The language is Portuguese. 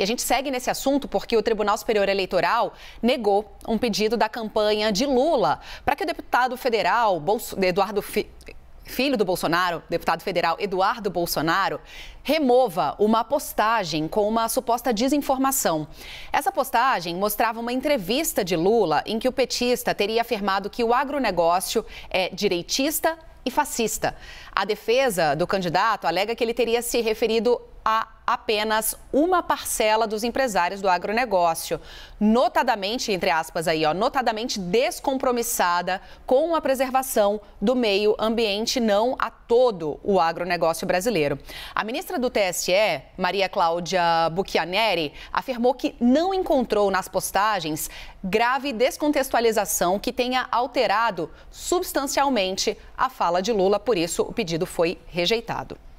E a gente segue nesse assunto porque o Tribunal Superior Eleitoral negou um pedido da campanha de Lula para que o deputado federal Eduardo filho do Bolsonaro, deputado federal Eduardo Bolsonaro, remova uma postagem com uma suposta desinformação. Essa postagem mostrava uma entrevista de Lula em que o petista teria afirmado que o agronegócio é direitista e fascista. A defesa do candidato alega que ele teria se referido a apenas uma parcela dos empresários do agronegócio, notadamente, entre aspas aí, ó, notadamente descompromissada com a preservação do meio ambiente, não a todo o agronegócio brasileiro. A ministra do TSE, Maria Cláudia Bucchianeri, afirmou que não encontrou nas postagens grave descontextualização que tenha alterado substancialmente a fala de Lula, por isso o pedido foi rejeitado.